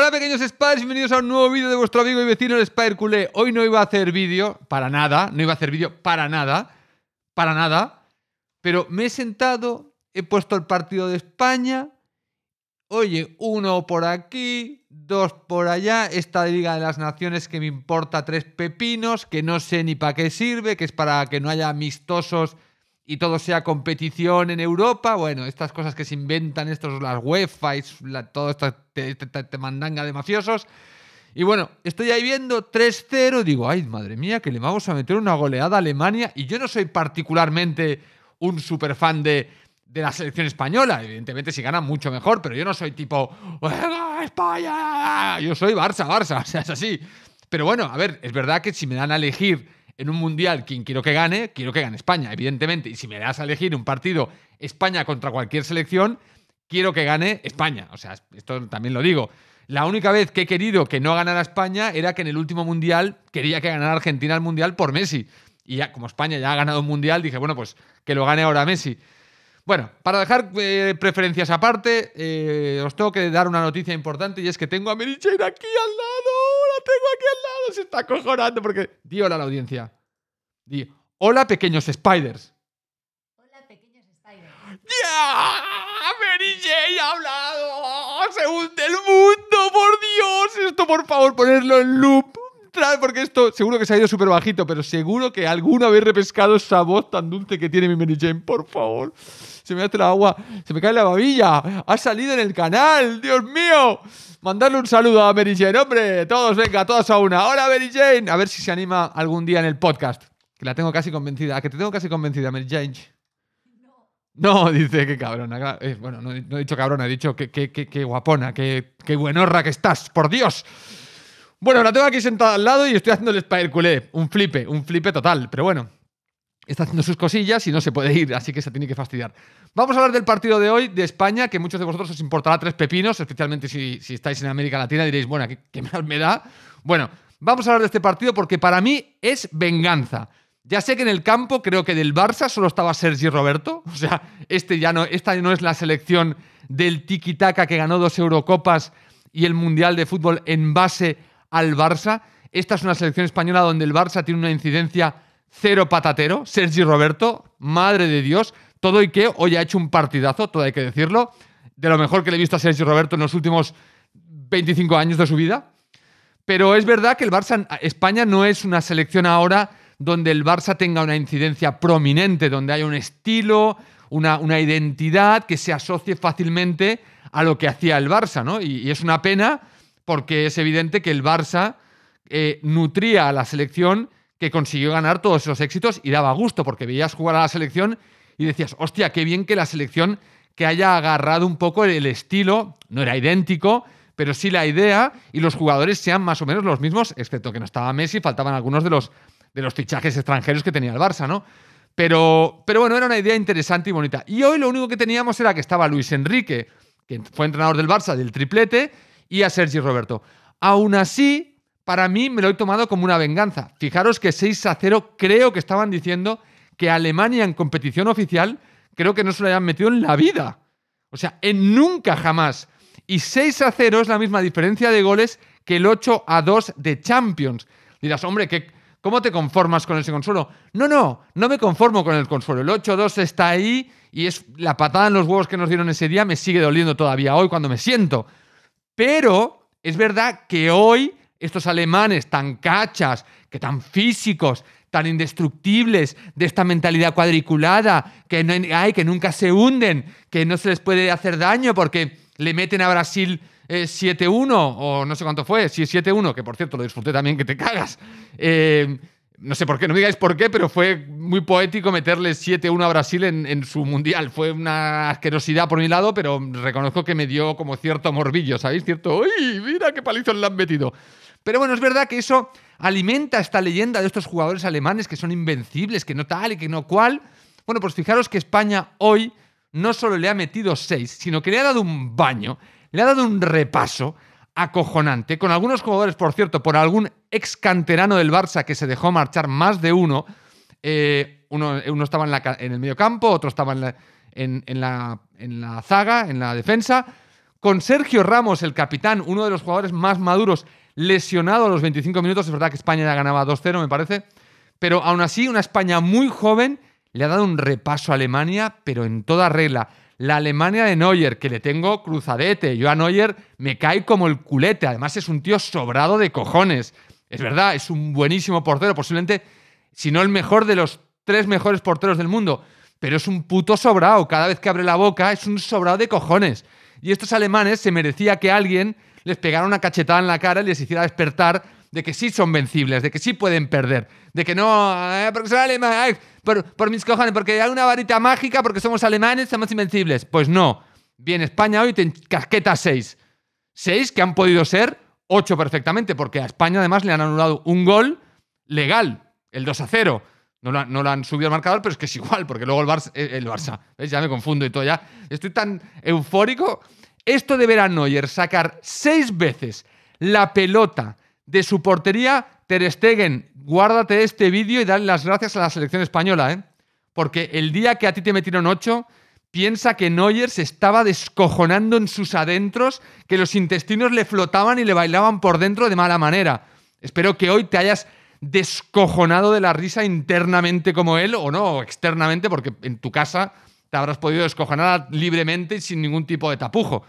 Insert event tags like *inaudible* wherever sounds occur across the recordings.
Hola pequeños Spiders, bienvenidos a un nuevo vídeo de vuestro amigo y vecino el Spider Culé. Hoy no iba a hacer vídeo, para nada, no iba a hacer vídeo para nada, para nada, pero me he sentado, he puesto el partido de España, oye, uno por aquí, dos por allá, esta Liga de las Naciones que me importa tres pepinos, que no sé ni para qué sirve, que es para que no haya amistosos y todo sea competición en Europa. Bueno, estas cosas que se inventan, estos, las UEFA y todo esto te, mandanga de mafiosos. Y bueno, estoy ahí viendo 3-0, digo, ay, madre mía, que le vamos a meter una goleada a Alemania. Y yo no soy particularmente un superfan de, de la selección española. Evidentemente, si gana, mucho mejor, pero yo no soy tipo, España! Yo soy Barça, Barça, *laughs* o sea, es así. Pero bueno, a ver, es verdad que si me dan a elegir en un mundial, quien quiero que gane, quiero que gane España, evidentemente. Y si me das a elegir un partido España contra cualquier selección, quiero que gane España. O sea, esto también lo digo. La única vez que he querido que no ganara España era que en el último mundial quería que ganara Argentina el mundial por Messi. Y ya, como España ya ha ganado un mundial, dije, bueno, pues que lo gane ahora Messi. Bueno, para dejar eh, preferencias aparte, eh, os tengo que dar una noticia importante y es que tengo a Merichera aquí al lado tengo aquí al lado, se está cojonando porque... Di hola a la audiencia. Di, hola pequeños spiders. Hola pequeños spiders. ¡Ya! Mary Jane ha hablado. según del mundo, por Dios. Esto, por favor, ponerlo en loop porque esto seguro que se ha ido súper bajito, pero seguro que alguno habéis repescado esa voz tan dulce que tiene mi Mary Jane, por favor. Se me hace la agua, se me cae la babilla. Ha salido en el canal, Dios mío. Mandarle un saludo a Mary Jane, hombre. Todos, venga, todos a una. Hola, Mary Jane. A ver si se anima algún día en el podcast. Que la tengo casi convencida. A que te tengo casi convencida, Mary Jane. No, dice, qué cabrona. Eh, bueno, no, he dicho cabrona, he dicho que, guapona que, guapona, qué buenorra que estás, por Dios. Bueno, la tengo aquí sentada al lado y estoy haciendo el spider culé. Un flipe, un flipe total, pero bueno. Está haciendo sus cosillas y no se puede ir, así que se tiene que fastidiar. Vamos a hablar del partido de hoy de España, que muchos de vosotros os importará tres pepinos, especialmente si, estáis en América Latina, diréis, bueno, ¿qué, mal me da? Bueno, vamos a hablar de este partido porque para mí es venganza. Ya sé que en el campo creo que del Barça solo estaba Sergi Roberto. O sea, este ya no, esta no es la selección del tiki-taka que ganó dos Eurocopas y el Mundial de Fútbol en base al Barça. Esta es una selección española donde el Barça tiene una incidencia cero patatero. Sergi Roberto, madre de Dios, todo y que hoy ha hecho un partidazo, todo hay que decirlo, de lo mejor que le he visto a Sergi Roberto en los últimos 25 años de su vida. Pero es verdad que el Barça, España no es una selección ahora donde el Barça tenga una incidencia prominente, donde haya un estilo, una, identidad que se asocie fácilmente a lo que hacía el Barça, ¿no? y, y es una pena porque es evidente que el Barça eh, nutría a la selección que consiguió ganar todos esos éxitos y daba gusto porque veías jugar a la selección y decías, hostia, qué bien que la selección que haya agarrado un poco el estilo, no era idéntico, pero sí la idea y los jugadores sean más o menos los mismos, excepto que no estaba Messi, faltaban algunos de los, de los fichajes extranjeros que tenía el Barça, ¿no? Pero, pero bueno, era una idea interesante y bonita. Y hoy lo único que teníamos era que estaba Luis Enrique, que fue entrenador del Barça, del triplete, y a Sergi Roberto. Aún así, para mí me lo he tomado como una venganza. Fijaros que 6 a 0 creo que estaban diciendo que Alemania en competición oficial creo que no se lo hayan metido en la vida. O sea, en nunca jamás. Y 6 a 0 es la misma diferencia de goles que el 8 a 2 de Champions. Dirás, hombre, ¿cómo te conformas con ese consuelo? No, no, no me conformo con el consuelo. El 8 a 2 está ahí y es la patada en los huevos que nos dieron ese día me sigue doliendo todavía hoy cuando me siento. Pero es verdad que hoy estos alemanes tan cachas, que tan físicos, tan indestructibles, de esta mentalidad cuadriculada, que, que nunca se hunden, que no se les puede hacer daño porque le meten a Brasil 7-1 eh, o no sé cuánto fue, si 7-1, que por cierto lo disfruté también, que te cagas. Eh, no sé por qué, no me digáis por qué, pero fue muy poético meterle 7-1 a Brasil en, su mundial. Fue una asquerosidad por mi lado, pero reconozco que me dio como cierto morbillo, ¿sabéis? Cierto, ¡ay, Mira qué palizos le han metido. Pero bueno, es verdad que eso alimenta esta leyenda de estos jugadores alemanes que son invencibles, que no tal y que no cual. Bueno, pues fijaros que España hoy no solo le ha metido 6, sino que le ha dado un baño, le ha dado un repaso acojonante, con algunos jugadores, por cierto, por algún ex canterano del Barça que se dejó marchar más de uno. Eh, uno, eh, uno, estaba en, la, en el mediocampo, otro estaba en en, la, en la zaga, en la defensa. Con Sergio Ramos, el capitán, uno de los jugadores más maduros, lesionado a los 25 minutos. Es verdad que España ya ganaba 2-0, me parece. Pero aún así, una España muy joven le ha dado un repaso a Alemania, pero en toda regla. La Alemania de Neuer, que le tengo cruzadete. Yo a Neuer me cae como el culete. Además es un tío sobrado de cojones. Es verdad, es un buenísimo portero, posiblemente, si no el mejor de los tres mejores porteros del mundo. Pero es un puto sobrado. Cada vez que abre la boca es un sobrado de cojones. Y estos alemanes se merecía que alguien les pegara una cachetada en la cara y les hiciera despertar de que sí son vencibles, de que sí pueden perder, de que no, eh, porque son alemanes, por, mis cojones, porque hay una varita mágica, porque somos alemanes, somos invencibles. Pues no. Bien España hoy y te casqueta seis. Seis que han podido ser ocho perfectamente, porque a España además le han anulado un gol legal, el 2 a 0. No lo, han, subido al marcador, pero es que es igual, porque luego el Barça, eh, el Barça ya me confundo y todo ya. Estoy tan eufórico. Esto de ver a Neuer sacar seis veces la pelota de su portería, Ter Stegen, guárdate este vídeo y dale las gracias a la selección española, ¿eh? Porque el día que a ti te metieron 8, piensa que Neuer se estaba descojonando en sus adentros, que los intestinos le flotaban y le bailaban por dentro de mala manera. Espero que hoy te hayas descojonado de la risa internamente como él, o no, o externamente, porque en tu casa te habrás podido descojonar libremente y sin ningún tipo de tapujo.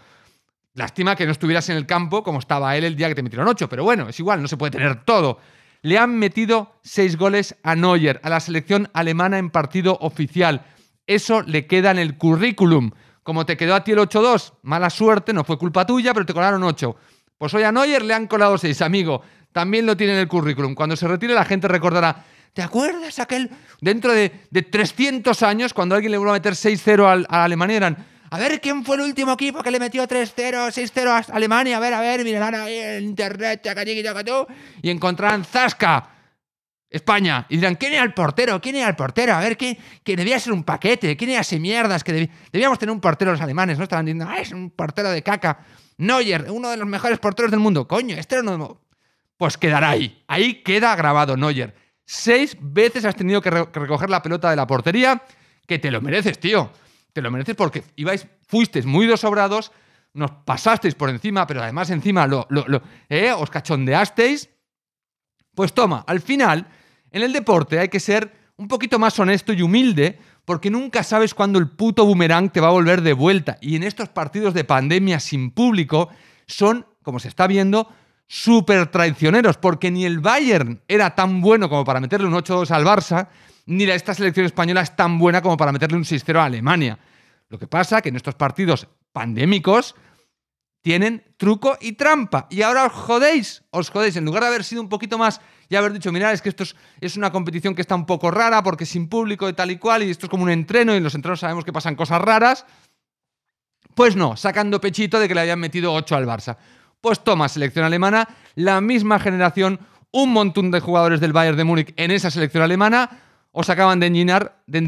Lástima que no estuvieras en el campo como estaba él el día que te metieron ocho, pero bueno, es igual, no se puede tener todo. Le han metido seis goles a Neuer, a la selección alemana en partido oficial. Eso le queda en el currículum. Como te quedó a ti el 8-2, mala suerte, no fue culpa tuya, pero te colaron 8. Pues hoy a Neuer le han colado 6, amigo. También lo tiene en el currículum. Cuando se retire la gente recordará, ¿te acuerdas aquel? Dentro de, 300 años, cuando alguien le vuelva a meter 6-0 a, a Alemania, eran a ver quién fue el último equipo que le metió 3-0, 6-0 a Alemania. A ver, a ver, miren ahí en internet, y encontrarán Zasca. España. Y dirán, ¿quién era el portero? ¿Quién era el portero? A ver, qué, que debía ser un paquete? ¿Quién era ese mierdas? Que debíamos tener un portero los alemanes, ¿no? Estaban diciendo, ah, es un portero de caca. Neuer, uno de los mejores porteros del mundo. Coño, este era Pues quedará ahí. Ahí queda grabado Neuer. Seis veces has tenido que recoger la pelota de la portería, que te lo mereces, tío te lo mereces porque fuisteis muy sobrados nos pasasteis por encima, pero además encima lo, lo, ¿eh? os cachondeasteis. Pues toma, al final, en el deporte hay que ser un poquito más honesto y humilde porque nunca sabes cuándo el puto boomerang te va a volver de vuelta. Y en estos partidos de pandemia sin público son, como se está viendo, súper traicioneros, porque ni el Bayern era tan bueno como para meterle un 8-2 al Barça, ni la, esta selección española es tan buena como para meterle un 6-0 a Alemania. Lo que pasa que en estos partidos pandémicos tienen truco y trampa. Y ahora os jodéis, os jodéis. En lugar de haber sido un poquito más y haber dicho, mira es que esto es, una competición que está un poco rara porque sin público y tal y cual, y esto es como un entreno y en los entrenos sabemos que pasan cosas raras. Pues no, sacando pechito de que le habían metido 8 al Barça. Pues toma, selección alemana, la misma generación, un montón de jugadores del Bayern de Múnich en esa selección alemana os acaban de endiñar, de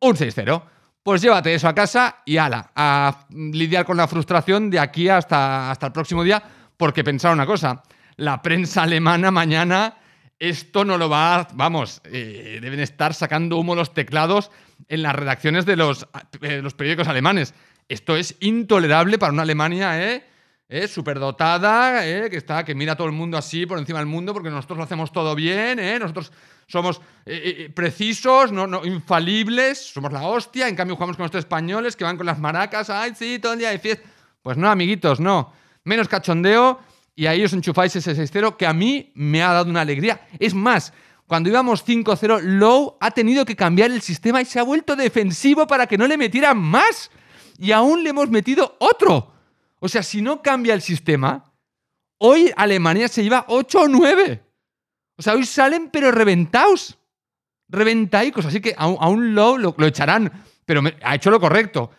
un 6-0. Pues llévate eso a casa y ala, a lidiar con la frustración de aquí hasta, hasta el próximo día, porque pensar una cosa, la prensa alemana mañana esto no lo va a, vamos, eh, deben estar sacando humo los teclados en las redacciones de los, eh, los, periódicos alemanes. Esto es intolerable para una Alemania, ¿eh? eh, superdotada, ¿eh? que está, que mira a todo el mundo así por encima del mundo, porque nosotros lo hacemos todo bien, ¿eh? nosotros somos eh, precisos, no, infalibles, somos la hostia, en cambio jugamos con los españoles que van con las maracas, ay, sí, todo el día de fiesta. Pues no, amiguitos, no. Menos cachondeo y ahí os enchufáis ese 6-0 que a mí me ha dado una alegría. Es más, cuando íbamos 5-0, Low ha tenido que cambiar el sistema y se ha vuelto defensivo para que no le metieran más. Y aún le hemos metido otro. O sea, si no cambia el sistema, hoy Alemania se lleva 8 o 9. O sea, hoy salen pero reventaos. Reventaicos. Así que a, un low lo, echarán. Pero ha hecho lo correcto.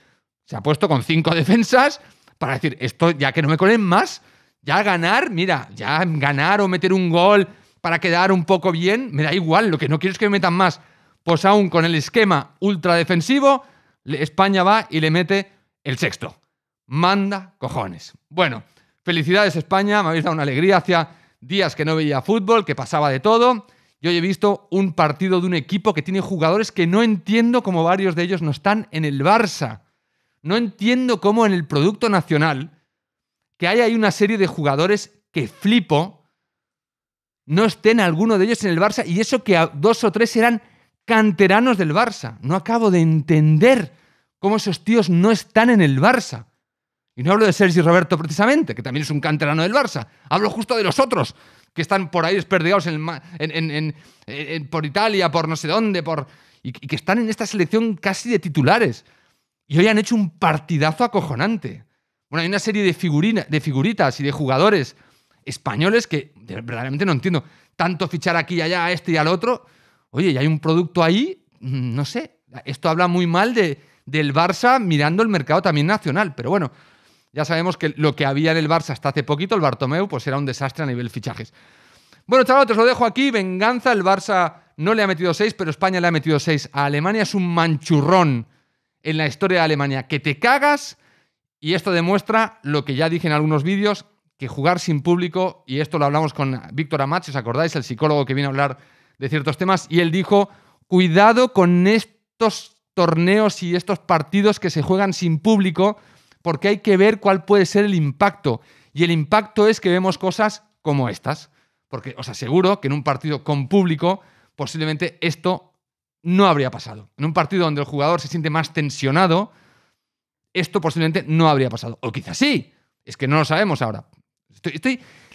Se ha puesto con cinco *laughs* defensas para decir, esto ya que no me colen más, ya ganar, mira, ya ganar o meter un gol para quedar un poco bien, me da igual, lo que no quiero es que me metan más. Pues aún con el esquema ultra defensivo, España va y le mete el sexto manda cojones. Bueno, felicidades España, me habéis dado una alegría. Hacía días que no veía fútbol, que pasaba de todo. Yo he visto un partido de un equipo que tiene jugadores que no entiendo cómo varios de ellos no están en el Barça. No entiendo cómo en el Producto Nacional, que hay ahí una serie de jugadores que flipo, no estén alguno de ellos en el Barça y eso que dos o tres eran canteranos del Barça. No acabo de entender cómo esos tíos no están en el Barça. Y no hablo de Sergi Roberto precisamente, que también es un canterano del Barça. Hablo justo de los otros que están por ahí desperdigados en, por Italia, por no sé dónde, por, y, que están en esta selección casi de titulares. Y hoy han hecho un partidazo acojonante. Bueno, hay una serie de, de figuritas y de jugadores españoles que verdaderamente no entiendo. Tanto fichar aquí y allá a este y al otro. Oye, y hay un producto ahí, mm, no sé. Esto habla muy mal de, del Barça mirando el mercado también nacional. Pero bueno, ya sabemos que lo que había en el Barça hasta hace poquito, el Bartomeu, pues era un desastre a nivel fichajes. Bueno, chavales, os lo dejo aquí. Venganza, el Barça no le ha metido 6, pero España le ha metido 6. A Alemania es un manchurrón en la historia de Alemania, que te cagas. Y esto demuestra lo que ya dije en algunos vídeos, que jugar sin público, y esto lo hablamos con Víctor Amat, os acordáis, el psicólogo que viene a hablar de ciertos temas, y él dijo, cuidado con estos torneos y estos partidos que se juegan sin público, porque hay que ver cuál puede ser el impacto. Y el impacto es que vemos cosas como estas. Porque os aseguro que en un partido con público posiblemente esto no habría pasado. En un partido donde el jugador se siente más tensionado, esto posiblemente no habría pasado. O quizás sí. Es que no lo sabemos ahora.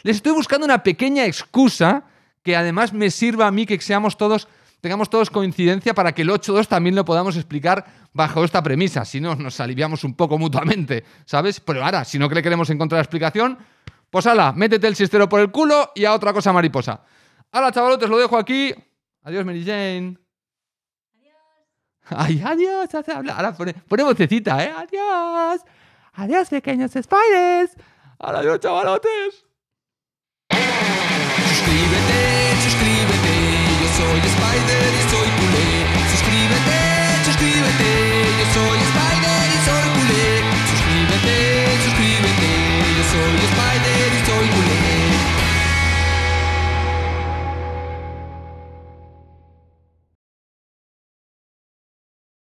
les estoy buscando una pequeña excusa que además me sirva a mí que seamos todos tengamos todos coincidencia para que el 82 también lo podamos explicar bajo esta premisa. Si no, nos aliviamos un poco mutuamente, ¿sabes? Pero ahora, si no que le queremos encontrar explicación, pues ala, métete el cistero por el culo y a otra cosa mariposa. Ahora, chavalotes, lo dejo aquí. Adiós, Mary Jane. Adiós. Ay, adiós. Ahora pone, vocecita, ¿eh? Adiós. Adiós, pequeños spiders. adiós, chavalotes.